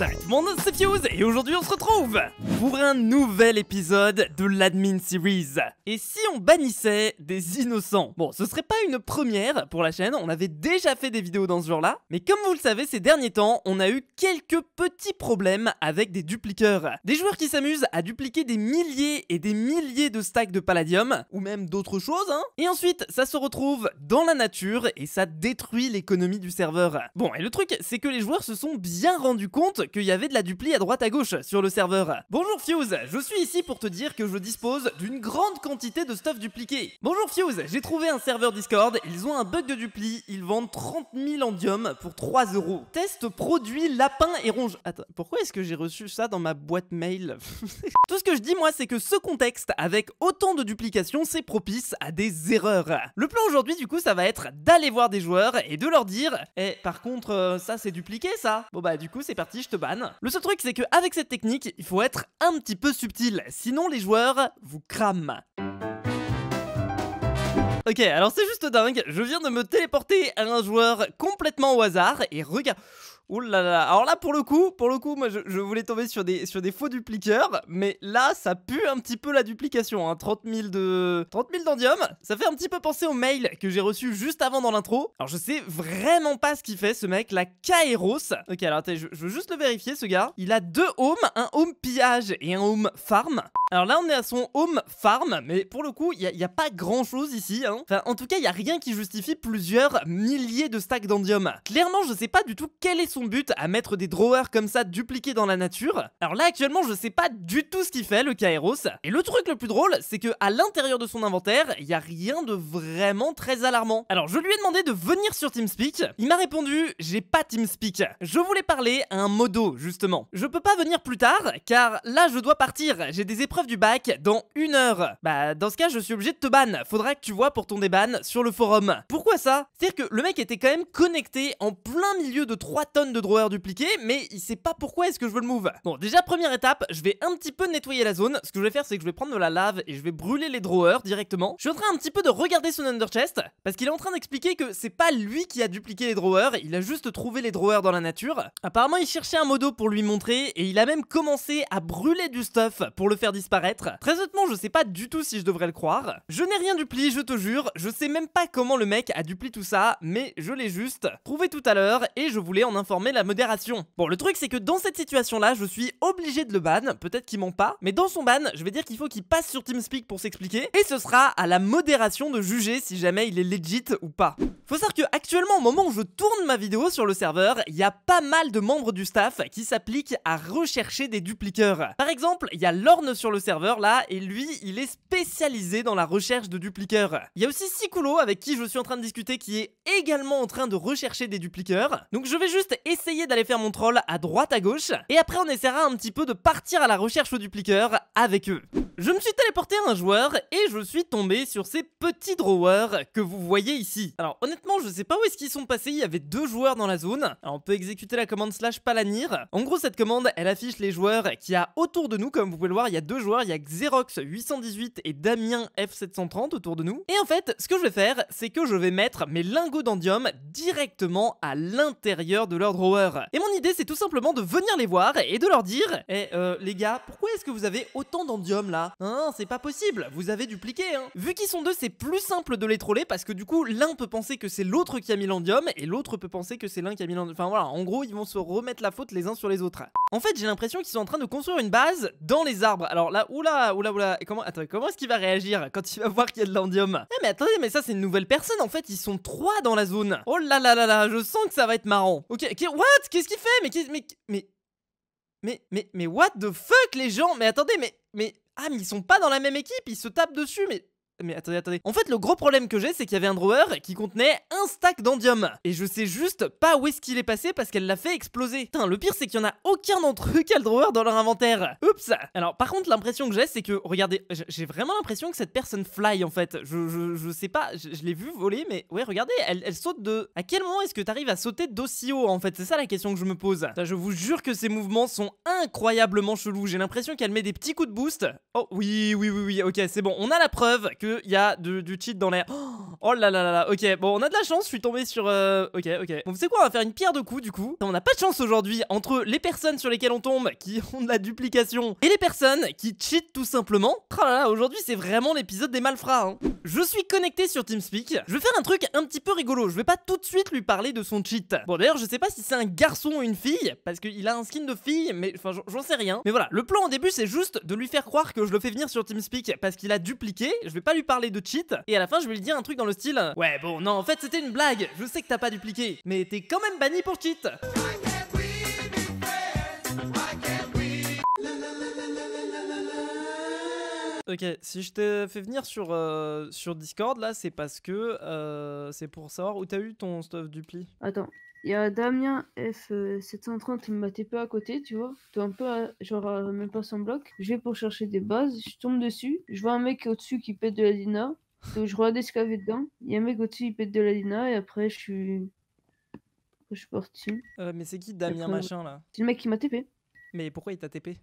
Salut tout monde, c'est Fuse et aujourd'hui on se retrouve pour un nouvel épisode de l'Admin Series. Et si on bannissait des innocents Bon, ce serait pas une première pour la chaîne, on avait déjà fait des vidéos dans ce genre-là, mais comme vous le savez, ces derniers temps, on a eu quelques petits problèmes avec des dupliqueurs. Des joueurs qui s'amusent à dupliquer des milliers et des milliers de stacks de palladium, ou même d'autres choses, hein Et ensuite, ça se retrouve dans la nature et ça détruit l'économie du serveur. Bon, et le truc, c'est que les joueurs se sont bien rendus compte qu'il y avait de la dupli à droite à gauche sur le serveur. Bonjour Fuse, je suis ici pour te dire que je dispose d'une grande quantité de stuff dupliqué. Bonjour Fuse, j'ai trouvé un serveur Discord, ils ont un bug de dupli, ils vendent 30 000 endium pour 3 euros. Test produit lapin et ronge. Attends, pourquoi est-ce que j'ai reçu ça dans ma boîte mail Tout ce que je dis moi c'est que ce contexte avec autant de duplication c'est propice à des erreurs. Le plan aujourd'hui du coup ça va être d'aller voir des joueurs et de leur dire Eh par contre euh, ça c'est dupliqué ça Bon bah du coup c'est parti le seul truc, c'est qu'avec cette technique, il faut être un petit peu subtil, sinon les joueurs vous crament. Ok, alors c'est juste dingue, je viens de me téléporter à un joueur complètement au hasard, et regarde oulala Alors là, pour le coup, pour le coup, moi, je, voulais tomber sur des, sur des faux dupliqueurs, mais là, ça pue un petit peu la duplication. Hein. 30 000 de 30 000 d'endium, ça fait un petit peu penser au mail que j'ai reçu juste avant dans l'intro. Alors je sais vraiment pas ce qu'il fait, ce mec, la Kairos. Ok, alors je, veux juste le vérifier, ce gars. Il a deux homes, un home pillage et un home farm. Alors là, on est à son home farm, mais pour le coup, il n'y a, pas grand chose ici. Hein. Enfin, en tout cas, il n'y a rien qui justifie plusieurs milliers de stacks d'endium. Clairement, je sais pas du tout quel est son but à mettre des drawers comme ça dupliqués dans la nature. Alors là actuellement je sais pas du tout ce qu'il fait le Kairos. Et le truc le plus drôle c'est que à l'intérieur de son inventaire il y a rien de vraiment très alarmant. Alors je lui ai demandé de venir sur TeamSpeak. Il m'a répondu j'ai pas TeamSpeak. Je voulais parler à un modo justement. Je peux pas venir plus tard car là je dois partir. J'ai des épreuves du bac dans une heure. Bah dans ce cas je suis obligé de te ban. Faudra que tu vois pour ton déban sur le forum. Pourquoi ça C'est-à-dire que le mec était quand même connecté en plein milieu de 3 tonnes de drawers dupliqués, mais il sait pas pourquoi est-ce que je veux le move. Bon, déjà, première étape, je vais un petit peu nettoyer la zone. Ce que je vais faire, c'est que je vais prendre de la lave et je vais brûler les drawers directement. Je suis en train un petit peu de regarder son under parce qu'il est en train d'expliquer que c'est pas lui qui a dupliqué les drawers, il a juste trouvé les drawers dans la nature. Apparemment, il cherchait un modo pour lui montrer, et il a même commencé à brûler du stuff pour le faire disparaître. Très honnêtement, je sais pas du tout si je devrais le croire. Je n'ai rien duplié, je te jure, je sais même pas comment le mec a dupli tout ça, mais je l'ai juste trouvé tout à l'heure, et je voulais en informer la modération. Bon, le truc c'est que dans cette situation-là, je suis obligé de le ban, peut-être qu'il ment pas, mais dans son ban, je vais dire qu'il faut qu'il passe sur TeamSpeak pour s'expliquer, et ce sera à la modération de juger si jamais il est legit ou pas. Faut savoir que actuellement, au moment où je tourne ma vidéo sur le serveur, il y a pas mal de membres du staff qui s'appliquent à rechercher des dupliqueurs. Par exemple, il y a Lorne sur le serveur là, et lui, il est spécialisé dans la recherche de dupliqueurs. Il y a aussi Siculo avec qui je suis en train de discuter qui est également en train de rechercher des dupliqueurs. Donc je vais juste essayer d'aller faire mon troll à droite à gauche, et après on essaiera un petit peu de partir à la recherche du pliqueur avec eux. Je me suis téléporté à un joueur et je suis tombé sur ces petits drawers que vous voyez ici. Alors honnêtement, je sais pas où est-ce qu'ils sont passés, il y avait deux joueurs dans la zone. Alors, on peut exécuter la commande slash palanir. En gros, cette commande, elle affiche les joueurs qu'il y a autour de nous. Comme vous pouvez le voir, il y a deux joueurs, il y a Xerox 818 et Damien F730 autour de nous. Et en fait, ce que je vais faire, c'est que je vais mettre mes lingots d'endium directement à l'intérieur de leur et mon idée, c'est tout simplement de venir les voir et de leur dire Eh, euh, les gars, pourquoi est-ce que vous avez autant d'endium là Hein, c'est pas possible, vous avez dupliqué, hein. Vu qu'ils sont deux, c'est plus simple de les troller parce que du coup, l'un peut penser que c'est l'autre qui a mis l'endium et l'autre peut penser que c'est l'un qui a mis l'endium. Enfin voilà, en gros, ils vont se remettre la faute les uns sur les autres. En fait, j'ai l'impression qu'ils sont en train de construire une base dans les arbres. Alors là, oula, oula, oula, comment, attends, comment est-ce qu'il va réagir quand il va voir qu'il y a de l'endium Eh, mais attendez, mais ça, c'est une nouvelle personne en fait, ils sont trois dans la zone. Oh là là là là, je sens que ça va être marrant. Ok, what Qu'est-ce qu'il fait mais, mais, mais, mais, mais, mais, what the fuck les gens Mais attendez, mais, mais, ah mais ils sont pas dans la même équipe, ils se tapent dessus, mais, mais attendez, attendez. En fait, le gros problème que j'ai, c'est qu'il y avait un drawer qui contenait un stack d'endium. Et je sais juste pas où est-ce qu'il est passé parce qu'elle l'a fait exploser. Putain, le pire, c'est qu'il y en a aucun d'entre eux qui a le drawer dans leur inventaire. Oups Alors, par contre, l'impression que j'ai, c'est que, regardez, j'ai vraiment l'impression que cette personne fly, en fait. Je, je, sais pas, je, l'ai vu voler, mais ouais, regardez, elle, saute de... À quel moment est-ce que t'arrives à sauter d'aussi haut, en fait C'est ça la question que je me pose. je vous jure que ces mouvements sont incroyablement chelous. J'ai l'impression qu'elle met des petits coups de boost. Oh, oui, oui, oui, oui, ok, c'est bon. On a la preuve que il y a du cheat dans l'air. Oh, oh là là là là, ok, bon on a de la chance, je suis tombé sur... Euh, ok, ok. Bon, vous savez quoi, on va faire une pierre de coups du coup. On n'a pas de chance aujourd'hui entre les personnes sur lesquelles on tombe qui ont de la duplication et les personnes qui cheatent tout simplement. Oh là là, aujourd'hui c'est vraiment l'épisode des malfrats. Hein. Je suis connecté sur Teamspeak. Je vais faire un truc un petit peu rigolo. Je vais pas tout de suite lui parler de son cheat. Bon d'ailleurs je sais pas si c'est un garçon ou une fille parce qu'il a un skin de fille mais enfin j'en sais rien. Mais voilà, le plan au début c'est juste de lui faire croire que je le fais venir sur Teamspeak parce qu'il a dupliqué. Je vais pas lui parler de cheat et à la fin je vais lui dire un truc dans le style Ouais bon non en fait c'était une blague, je sais que t'as pas dupliqué, mais t'es quand même banni pour cheat Ok, si je t'ai fait venir sur, euh, sur Discord, là, c'est parce que euh, c'est pour savoir où t'as eu ton stuff dupli. Attends, il y a Damien F730 euh, Il m'a TP à côté, tu vois. T'es un peu, euh, genre, euh, même pas son bloc. Je vais pour chercher des bases, je tombe dessus. Je vois un mec au-dessus qui pète de la Dina. Donc je regardais ce qu'il y avait dedans. Il y a un mec au-dessus qui pète de la Dina et après je suis. Je suis parti. mais c'est qui Damien Machin là C'est le mec qui m'a TP. Mais pourquoi il t'a TP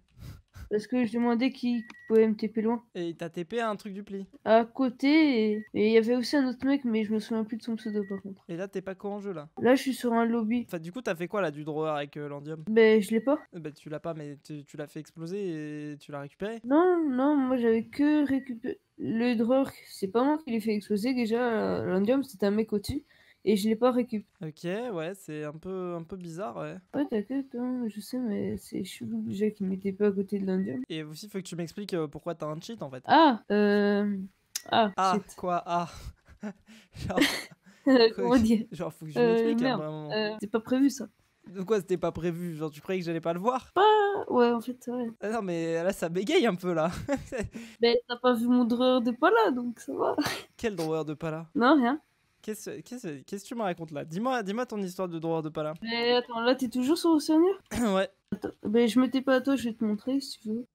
parce que je demandais qui pouvait me TP loin. Et t'as TP à un truc du pli. À côté, et il y avait aussi un autre mec, mais je me souviens plus de son pseudo par contre. Et là, t'es pas quoi en jeu là Là, je suis sur un lobby. Enfin, du coup, t'as fait quoi là du drawer avec euh, l'Andium. l'endium je l'ai pas. Eh ben, tu l'as pas, mais tu, l'as fait exploser et tu l'as récupéré Non, non, moi j'avais que récupéré. Le drawer, c'est pas moi qui l'ai fait exploser déjà. Euh, l'endium, c'était un mec au-dessus et je l'ai pas récup. Ok, ouais, c'est un peu, un peu bizarre, ouais. Ouais, t'inquiète, hein, je sais, mais c'est suis déjà qu'il m'était pas à côté de l'Indium. Et aussi, il faut que tu m'expliques euh, pourquoi t'as un cheat en fait. Ah, euh. Ah, ah quoi, ah. Genre... faut que je euh, m'explique hein, euh, c'est pas prévu ça. De quoi c'était pas prévu Genre tu croyais que j'allais pas le voir Ouais en fait ouais. Ah non mais là ça bégaye un peu là. mais ben, t'as pas vu mon drôleur de pala donc ça va. Quel drôleur de pala Non rien qu'est-ce que tu me racontes là Dis-moi dis ton histoire de droit de pala. Mais attends, là t'es toujours sur Océania Ouais. mais je m'étais pas à toi, je vais te montrer si tu veux.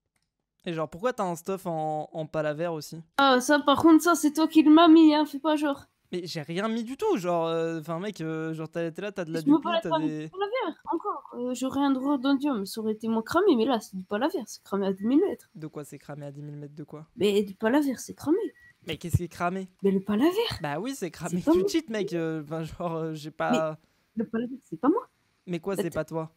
Et genre, pourquoi t'as un stuff en, en aussi Ah, ça par contre, ça c'est toi qui l'as mis, hein, fais pas genre. Mais j'ai rien mis du tout, genre, euh, enfin mec, euh, genre, genre été là, t'as de la du t'as des... vert, encore, euh, j'aurais un droit d'endium, ça aurait été moins cramé, mais là c'est du palaver, c'est cramé à 10 000 mètres. De quoi c'est cramé à 10 000 mètres de quoi Mais du palaver, c'est cramé. Mais qu'est-ce qui est cramé Mais le palaver Bah oui, c'est cramé tout cheat, mec. Euh, enfin, genre, euh, j'ai pas. le palaver, c'est pas moi. Mais quoi, c'est pas toi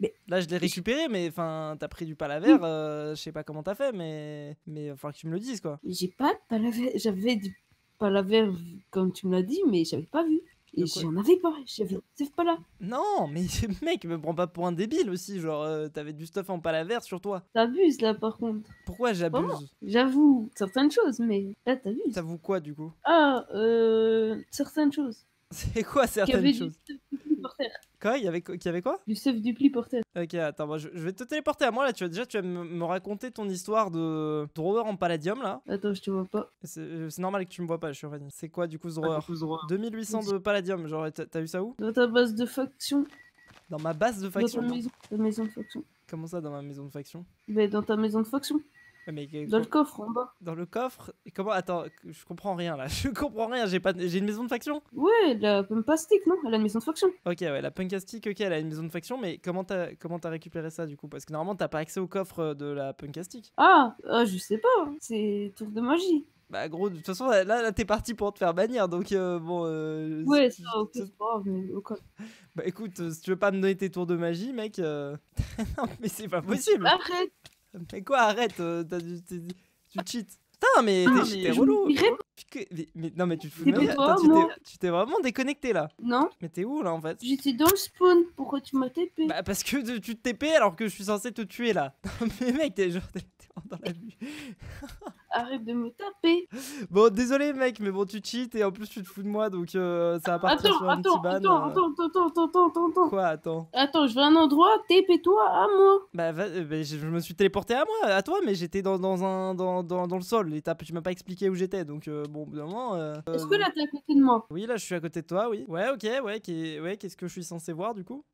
mais... Là, je l'ai récupéré, mais enfin, t'as pris du palaver, euh, je sais pas comment t'as fait, mais mais enfin que tu me le dises quoi. J'ai pas de j'avais du palaver, comme tu me l'as dit, mais j'avais pas vu. Et j'en avais pas, j'avais pas là. Non, mais mec, me prends pas pour un débile aussi. Genre, euh, t'avais du stuff en palaver sur toi. T'abuses là par contre. Pourquoi j'abuse J'avoue certaines choses, mais là t'abuses. T'avoues quoi du coup Ah, euh, certaines choses. C'est quoi certaines choses Quoi Il y avait, il y avait quoi Du stuff du pli portait Ok, attends, je, vais te téléporter à moi là. Tu vas déjà, tu vas me raconter ton histoire de drawer en palladium là. Attends, je te vois pas. Euh, c'est normal que tu me vois pas, je suis revenu. C'est quoi du coup ce drawer, 2800 de palladium, genre t'as vu ça où Dans ta base de faction. Dans ma base de faction Dans ta maison, de faction. Comment ça dans ma maison de faction bah, Dans ta maison de faction dans le coffre en bas. Dans le coffre comment Attends, je comprends rien là. Je comprends rien. J'ai pas, une maison de faction. Ouais, la Punkastic, non Elle a une maison de faction. Ok, ouais, la Punkastic, ok, elle a une maison de faction. Mais comment t'as, comment récupéré ça du coup Parce que normalement t'as pas accès au coffre euh, de la Punkastic. Ah, euh, je sais pas. Hein, c'est tour de magie. Bah gros, de toute façon, là, t'es parti pour te faire bannir, donc euh, bon... ouais, ça, c'est pas mais Bah écoute, si tu veux pas me donner tes tours de magie, mec... non, mais c'est pas possible Après mais quoi, arrête, euh, t'as tu cheats. Putain, mais ah, t'es relou. Mais, non, mais tu te fous de Tu t'es vraiment déconnecté là. Non. Mais t'es où là en fait J'étais dans le spawn. Pourquoi tu m'as TP Bah, parce que tu te TP alors que je suis censé te tuer là. mais mec, t'es genre dans la vue. arrête de me taper. Bon, désolé mec, mais bon, tu cheats et en plus tu te fous de moi, donc euh, ça va partir attends, sur un attends, petit ban. Attends, euh. attends, attends, attends, attends, attends, attends, Quoi, attends Attends, je vais à un endroit, TP-toi à moi. Bah, euh, bah je, me suis téléporté à moi, à toi, mais j'étais dans, dans, un, dans, dans, dans le sol. Et tu m'as pas expliqué où j'étais, donc bon, au moment. Est-ce que là t'es à côté de moi Oui, là je suis à côté de toi, oui. Ouais, ok, ouais, qu'est-ce que je suis censé voir du coup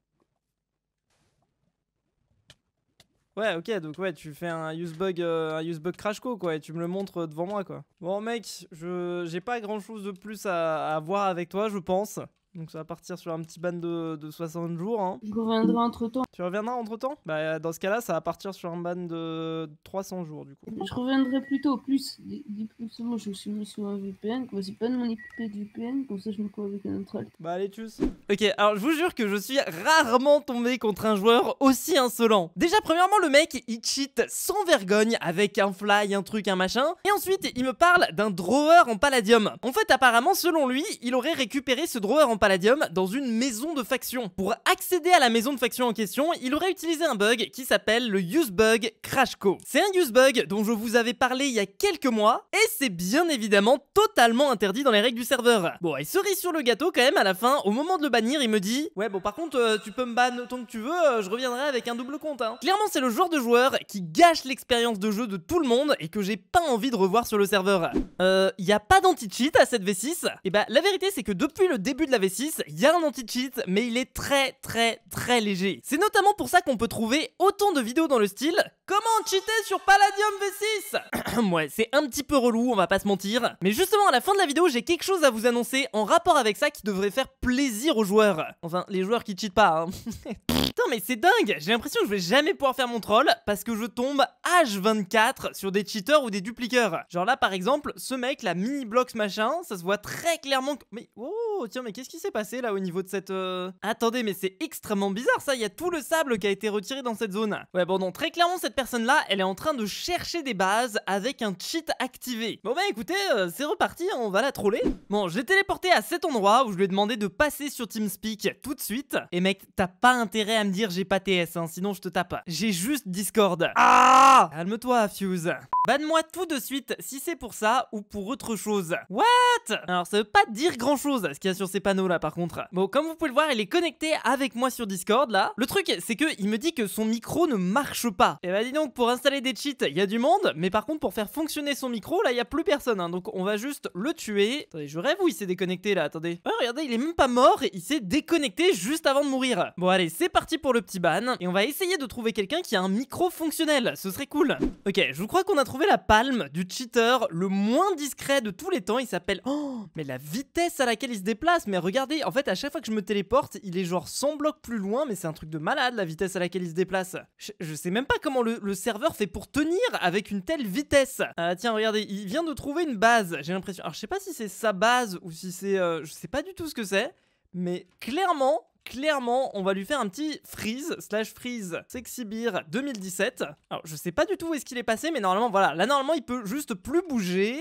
Ouais, ok, donc ouais, tu fais un usebug, bug, euh, un crash crashco quoi, et tu me le montres euh, devant moi quoi. Bon mec, je j'ai pas grand chose de plus à, à voir avec toi, je pense. Donc ça va partir sur un petit ban de, 60 jours. Hein. Je reviendrai entre temps. Tu reviendras entre temps bah, Dans ce cas-là, ça va partir sur un ban de 300 jours du coup. Je reviendrai plutôt plus. Dis plus, moi je suis mis sur un VPN. vas c'est pas de mon de VPN, comme ça je me cours avec un autre. Bah allez, tchuss. Ok, alors je vous jure que je suis rarement tombé contre un joueur aussi insolent. Déjà, premièrement, le mec il cheat sans vergogne avec un fly, un truc, un machin. Et ensuite, il me parle d'un drawer en palladium. En fait, apparemment, selon lui, il aurait récupéré ce drawer en palladium dans une maison de faction. Pour accéder à la maison de faction en question, il aurait utilisé un bug qui s'appelle le use bug Crashco. C'est un use bug dont je vous avais parlé il y a quelques mois et c'est bien évidemment totalement interdit dans les règles du serveur. Bon, et cerise sur le gâteau quand même, à la fin, au moment de le bannir, il me dit « Ouais, bon par contre, euh, tu peux me ban autant que tu veux, euh, je reviendrai avec un double compte. Hein. Clairement, c'est le genre de joueur qui gâche l'expérience de jeu de tout le monde et que j'ai pas envie de revoir sur le serveur. Euh, y a pas d'anti-cheat à cette V6 Et bah, la vérité, c'est que depuis le début de la V6, il y a un anti-cheat, mais il est très très très léger. C'est notamment pour ça qu'on peut trouver autant de vidéos dans le style Comment cheater sur Palladium V6 Ouais, c'est un petit peu relou, on va pas se mentir. Mais justement, à la fin de la vidéo, j'ai quelque chose à vous annoncer en rapport avec ça qui devrait faire plaisir aux joueurs. Enfin, les joueurs qui cheatent pas, hein. Putain mais c'est dingue J'ai l'impression que je vais jamais pouvoir faire mon troll parce que je tombe H24 sur des cheaters ou des dupliqueurs. Genre là par exemple, ce mec, la mini blocks machin, ça se voit très clairement Mais oh tiens mais qu'est-ce qui passé là au niveau de cette... Euh, Attendez, mais c'est extrêmement bizarre ça, il y a tout le sable qui a été retiré dans cette zone. Ouais, bon, non, très clairement, cette personne-là, elle est en train de chercher des bases avec un cheat activé. Bon bah écoutez, euh, c'est reparti, on va la troller. Bon, j'ai téléporté à cet endroit où je lui ai demandé de passer sur TeamSpeak tout de suite. Et mec, t'as pas intérêt à me dire j'ai pas TS, hein, sinon je te tape. J'ai juste Discord. Ah Calme-toi, Fuse. Banne-moi tout de suite si c'est pour ça ou pour autre chose. What Alors ça veut pas dire grand-chose ce qu'il y a sur ces panneaux-là par contre. Bon, comme vous pouvez le voir, il est connecté avec moi sur Discord là. Le truc, c'est que il me dit que son micro ne marche pas. Et eh bah ben, dis donc, pour installer des cheats, il y a du monde, mais par contre pour faire fonctionner son micro, là, il y a plus personne. Hein. donc on va juste le tuer. Attendez, je rêve ou il s'est déconnecté là. Attendez. Ah, regardez, il est même pas mort, il s'est déconnecté juste avant de mourir. Bon allez, c'est parti pour le petit ban et on va essayer de trouver quelqu'un qui a un micro fonctionnel. Ce serait cool. Ok, je crois qu'on a trouvé la palme du cheater le moins discret de tous les temps. Il s'appelle. Oh, mais la vitesse à laquelle il se déplace. Mais regarde en fait, à chaque fois que je me téléporte, il est genre 100 blocs plus loin, mais c'est un truc de malade la vitesse à laquelle il se déplace. Je, sais même pas comment le, serveur fait pour tenir avec une telle vitesse. Ah, tiens, regardez, il vient de trouver une base, j'ai l'impression. Alors, je sais pas si c'est sa base ou si c'est. Euh, je sais pas du tout ce que c'est, mais clairement, clairement, on va lui faire un petit freeze, slash freeze, sexy beer 2017. Alors, je sais pas du tout où est-ce qu'il est passé, mais normalement, voilà, là, normalement, il peut juste plus bouger,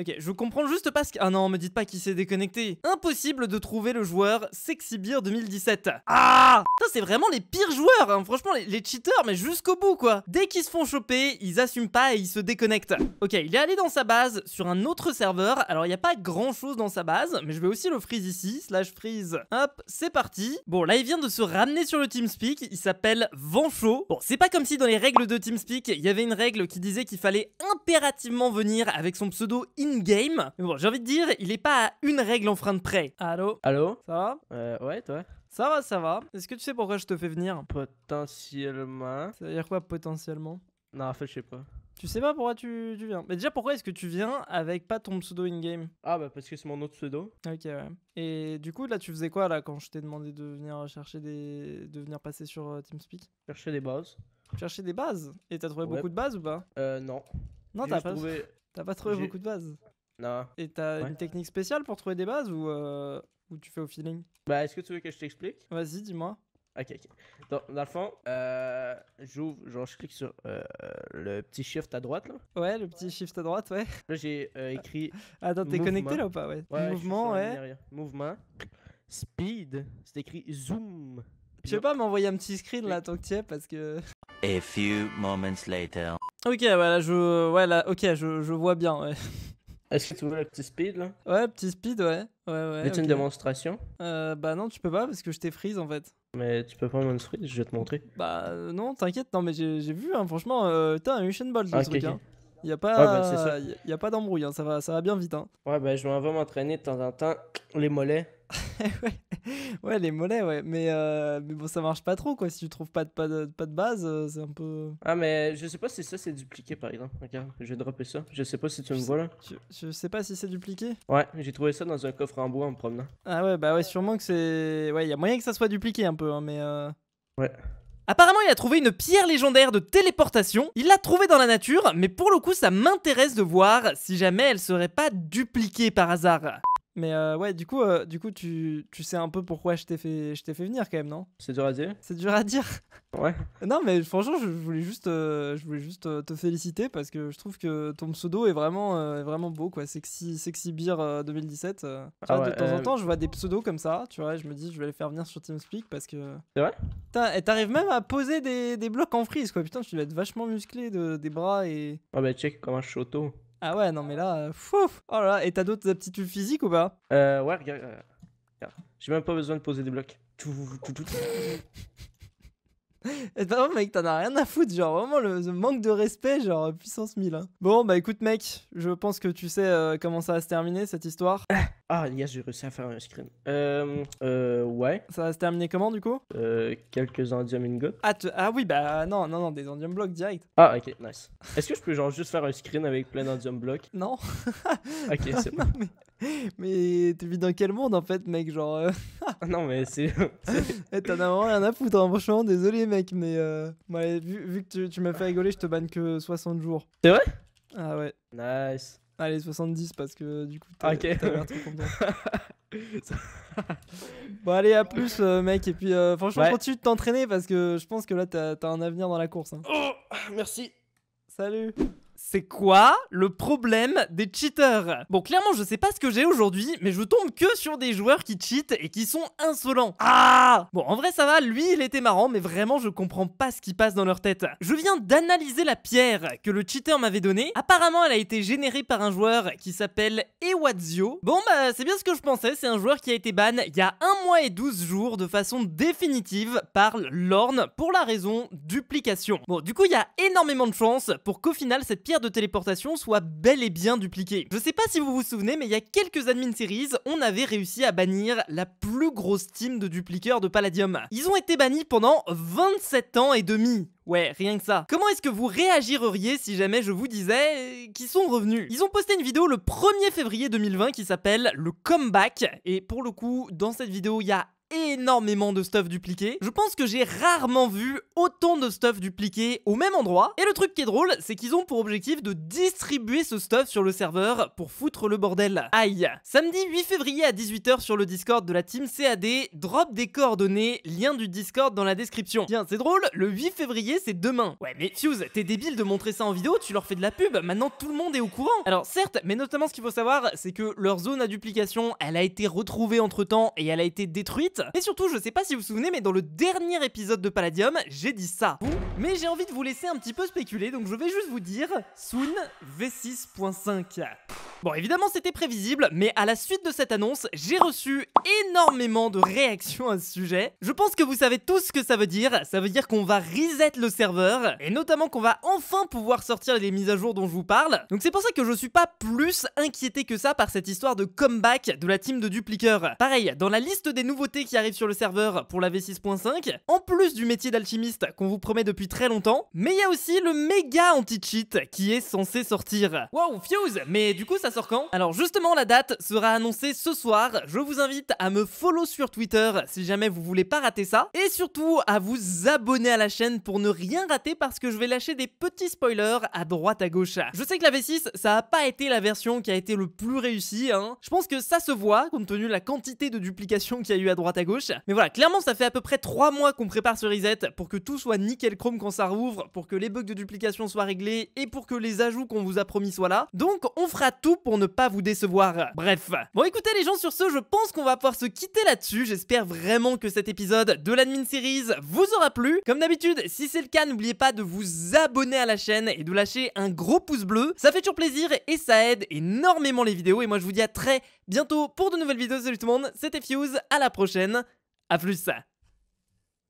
Ok, je comprends juste pas ce Ah non, me dites pas qu'il s'est déconnecté. Impossible de trouver le joueur SexyBeer 2017. Ah Putain, c'est vraiment les pires joueurs, hein. franchement, les, cheaters, mais jusqu'au bout, quoi. Dès qu'ils se font choper, ils assument pas et ils se déconnectent. Ok, il est allé dans sa base, sur un autre serveur. Alors, il n'y a pas grand-chose dans sa base, mais je vais aussi le freeze ici, slash freeze. Hop, c'est parti. Bon, là, il vient de se ramener sur le TeamSpeak, il s'appelle Vancho. Bon, c'est pas comme si dans les règles de TeamSpeak, il y avait une règle qui disait qu'il fallait impérativement venir avec son pseudo in-game. bon, j'ai envie de dire, il est pas à une règle en frein de près. Allô Allô Ça va euh, Ouais, toi ça va, ça va. Est-ce que tu sais pourquoi je te fais venir Potentiellement. Ça veut dire quoi potentiellement Non, en fait, je sais pas. Tu sais pas pourquoi tu, tu viens. Mais déjà, pourquoi est-ce que tu viens avec pas ton pseudo in-game Ah, bah parce que c'est mon autre pseudo. Ok, ouais. Et du coup, là, tu faisais quoi, là, quand je t'ai demandé de venir chercher des. de venir passer sur euh, TeamSpeak Chercher des bases. Chercher des bases Et t'as trouvé beaucoup de bases ou pas Euh, non. Non, t'as pas. Trouvé... T'as pas trouvé beaucoup de bases Non. Et t'as une technique spéciale pour trouver des bases euh, ou, tu fais au feeling Bah, est-ce que tu veux que je t'explique Vas-y, dis-moi. Ok, ok. Donc, dans le fond, euh, j'ouvre, genre, je clique sur euh, le petit shift à droite, là. Ouais, le petit shift à droite, ouais. Là, j'ai écrit. Ah, attends, t'es connecté là ou pas Ouais. ouais mouvement, ouais. Mouvement. Speed, c'est écrit zoom. Tu veux pas m'envoyer un petit screen là, tant que tu es, parce que. A few moments later. Ok, voilà, je, ouais, ok, je, vois bien. Est-ce que ah, tu veux le petit speed là Ouais, petit speed, ouais. ouais, ouais une démonstration euh, Bah non, tu peux pas parce que je t'ai freeze en fait. Mais tu peux pas me freeze, je vais te montrer. Bah euh, non, t'inquiète, non, mais j'ai vu, hein, franchement, euh, t'as un Ocean Ball ah, truc. Il n'y hein. a pas, bah, y a, pas d'embrouille, hein, ça, va, ça va bien vite. Hein. Ouais, bah je vais m'entraîner de temps en temps les mollets. ouais. ouais. les mollets, ouais. Mais, euh, mais bon, ça marche pas trop, quoi. Si tu trouves pas de, pas de, base, euh, c'est un peu. Euh. Ah, mais je sais pas si ça c'est dupliqué, par exemple. Regarde, je vais dropper ça. Je sais pas si tu me vois là. Je, sais pas si c'est dupliqué. Ouais, j'ai trouvé ça dans un coffre en bois en me promenant. Ah, ouais, bah ouais, sûrement que c'est. Ouais, il y a moyen que ça soit dupliqué un peu, hein, mais. Ouais. Apparemment, il a trouvé une pierre légendaire de téléportation. Il l'a trouvé dans la nature, mais pour le coup, ça m'intéresse de voir si jamais elle serait pas dupliquée par hasard. Mais euh, ouais, du coup, euh, du coup tu, tu, sais un peu pourquoi je t'ai fait, je fait venir quand même, non C'est dur à dire C'est dur à dire Ouais. non, mais franchement, je, voulais juste, je voulais juste euh, te féliciter parce que je trouve que ton pseudo est vraiment, vraiment beau, quoi. Sexy, sexy Beer 2017. Ah de temps en temps, je vois des pseudos comme ça, tu vois, je me dis, je vais les faire venir sur TeamSpeak parce que. C'est vrai et t'arrives même à poser des, des, blocs en frise, quoi. Putain, tu vas être vachement musclé de, des bras et. Ah bah, check comment je suis ah ouais, non, mais là, fouf Oh là là, et t'as d'autres aptitudes physiques ou pas Euh, ouais, euh, regarde. J'ai même pas besoin de poser des blocs. Tout, tout, tout. Et mec, t'en as rien à foutre, genre vraiment le, manque de respect, genre puissance 1000. Hein. Bon, bah écoute, mec, je pense que tu sais euh, comment ça va se terminer cette histoire. Ah, gars, j'ai réussi à faire un screen. Euh, euh, ouais. Ça va se terminer comment, du coup Euh, quelques endium ingots. Ah, ah oui, bah non, non, non, des endium blocs direct. Ah, ok, nice. Est-ce que je peux, genre, juste faire un screen avec plein d'endium blocks Non. ok, c'est bon. Mais... Mais tu vis dans quel monde en fait, mec Genre. Euh? Ah non, mais c'est. Eh, t'en as vraiment rien à foutre, hein, franchement, désolé, mec, mais. Euh, vu, que tu, tu m'as fait rigoler, je te banne que 60 jours. C'est vrai Ah ouais. Nice. Allez, 70 parce que du coup, t'as l'air trop content. bon, allez, à plus, euh, mec. Et puis, euh, franchement, continue de t'entraîner parce que je pense que là, t'as as un avenir dans la course. Hein. Oh, merci. Salut. C'est quoi le problème des cheaters Bon, clairement, je sais pas ce que j'ai aujourd'hui, mais je tombe que sur des joueurs qui cheatent et qui sont insolents. Ah Bon, en vrai, ça va, lui, il était marrant, mais vraiment, je comprends pas ce qui passe dans leur tête. Je viens d'analyser la pierre que le cheater m'avait donnée. Apparemment, elle a été générée par un joueur qui s'appelle Ewazio. Bon, bah, c'est bien ce que je pensais, c'est un joueur qui a été ban il y a un mois et 12 jours de façon définitive par Lorne pour la raison duplication. Bon, du coup, il y a énormément de chances pour qu'au final, cette pierre de téléportation soit bel et bien dupliquée. Je sais pas si vous vous souvenez, mais il y a quelques admin series, on avait réussi à bannir la plus grosse team de dupliqueurs de Palladium. Ils ont été bannis pendant 27 ans et demi. Ouais, rien que ça. Comment est-ce que vous réagiriez si jamais je vous disais qu'ils sont revenus Ils ont posté une vidéo le 1er février 2020 qui s'appelle le comeback et pour le coup, dans cette vidéo, il y a énormément de stuff dupliqué. Je pense que j'ai rarement vu autant de stuff dupliqué au même endroit. Et le truc qui est drôle, c'est qu'ils ont pour objectif de distribuer ce stuff sur le serveur pour foutre le bordel. Aïe. Samedi 8 février à 18h sur le Discord de la team CAD, drop des coordonnées, lien du Discord dans la description. Tiens, c'est drôle, le 8 février c'est demain. Ouais mais Fuse, t'es débile de montrer ça en vidéo, tu leur fais de la pub, maintenant tout le monde est au courant. Alors certes, mais notamment ce qu'il faut savoir, c'est que leur zone à duplication, elle a été retrouvée entre temps et elle a été détruite, et surtout, je sais pas si vous vous souvenez, mais dans le dernier épisode de Palladium, j'ai dit ça. mais j'ai envie de vous laisser un petit peu spéculer, donc je vais juste vous dire Soon V6.5. Bon, évidemment, c'était prévisible, mais à la suite de cette annonce, j'ai reçu énormément de réactions à ce sujet. Je pense que vous savez tous ce que ça veut dire. Ça veut dire qu'on va reset le serveur, et notamment qu'on va enfin pouvoir sortir les mises à jour dont je vous parle. Donc c'est pour ça que je suis pas plus inquiété que ça par cette histoire de comeback de la team de dupliqueurs. Pareil, dans la liste des nouveautés qui arrive sur le serveur pour la V6.5, en plus du métier d'alchimiste qu'on vous promet depuis très longtemps, mais il y a aussi le méga anti-cheat qui est censé sortir. Wow, Fuse Mais du coup, ça sort quand Alors justement, la date sera annoncée ce soir. Je vous invite à me follow sur Twitter si jamais vous voulez pas rater ça, et surtout à vous abonner à la chaîne pour ne rien rater parce que je vais lâcher des petits spoilers à droite à gauche. Je sais que la V6, ça a pas été la version qui a été le plus réussie, hein. Je pense que ça se voit compte tenu de la quantité de duplications qu'il y a eu à droite à gauche. Mais voilà, clairement, ça fait à peu près trois mois qu'on prépare ce reset pour que tout soit nickel chrome quand ça rouvre, pour que les bugs de duplication soient réglés et pour que les ajouts qu'on vous a promis soient là. Donc, on fera tout pour ne pas vous décevoir. Bref. Bon, écoutez les gens, sur ce, je pense qu'on va pouvoir se quitter là-dessus. J'espère vraiment que cet épisode de l'Admin Series vous aura plu. Comme d'habitude, si c'est le cas, n'oubliez pas de vous abonner à la chaîne et de lâcher un gros pouce bleu. Ça fait toujours plaisir et ça aide énormément les vidéos. Et moi, je vous dis à très bientôt pour de nouvelles vidéos. Salut tout le monde, c'était Fuse, à la prochaine, à plus